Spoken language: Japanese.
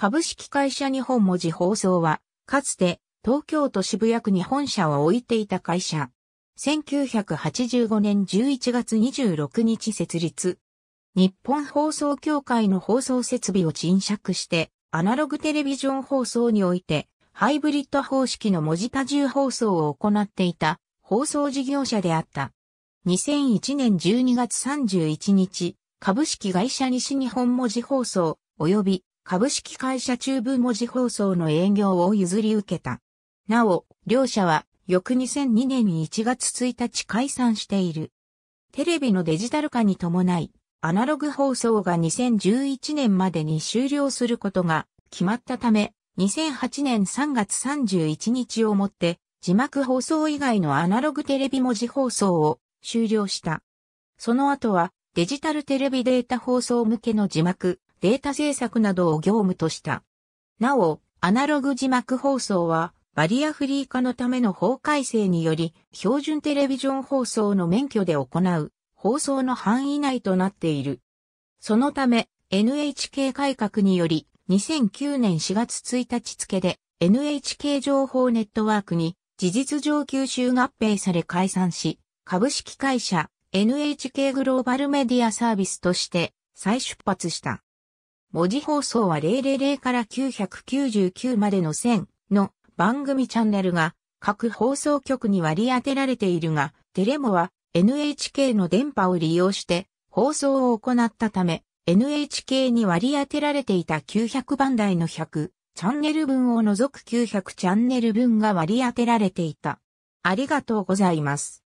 株式会社日本文字放送は、かつて東京都渋谷区に本社を置いていた会社。1985年11月26日設立。日本放送協会の放送設備を賃借して、アナログテレビジョン放送において、ハイブリッド方式の文字多重放送を行っていた放送事業者であった。2001年12月31日、株式会社西日本文字放送及び株式会社中部文字放送の営業を譲り受けた。なお、両社は翌2002年に1月1日解散している。テレビのデジタル化に伴い、アナログ放送が2011年までに終了することが決まったため、2008年3月31日をもって字幕放送以外のアナログテレビ文字放送を終了した。その後はデジタルテレビデータ放送向けの字幕、データ制作などを業務とした。なお、アナログ字幕放送は、バリアフリー化のための法改正により、標準テレビジョン放送の免許で行う、放送の範囲内となっている。そのため、NHK 改革により、2009年4月1日付で、NHK 情報ネットワークに、事実上吸収合併され解散し、株式会社 NHK グローバルメディアサービスとして再出発した。文字放送は000から999までの1000の番組チャンネルが各放送局に割り当てられているが、テレモは NHK の電波を利用して放送を行ったため、NHK に割り当てられていた900番台の100チャンネル分を除く900チャンネル分が割り当てられていた。ありがとうございます。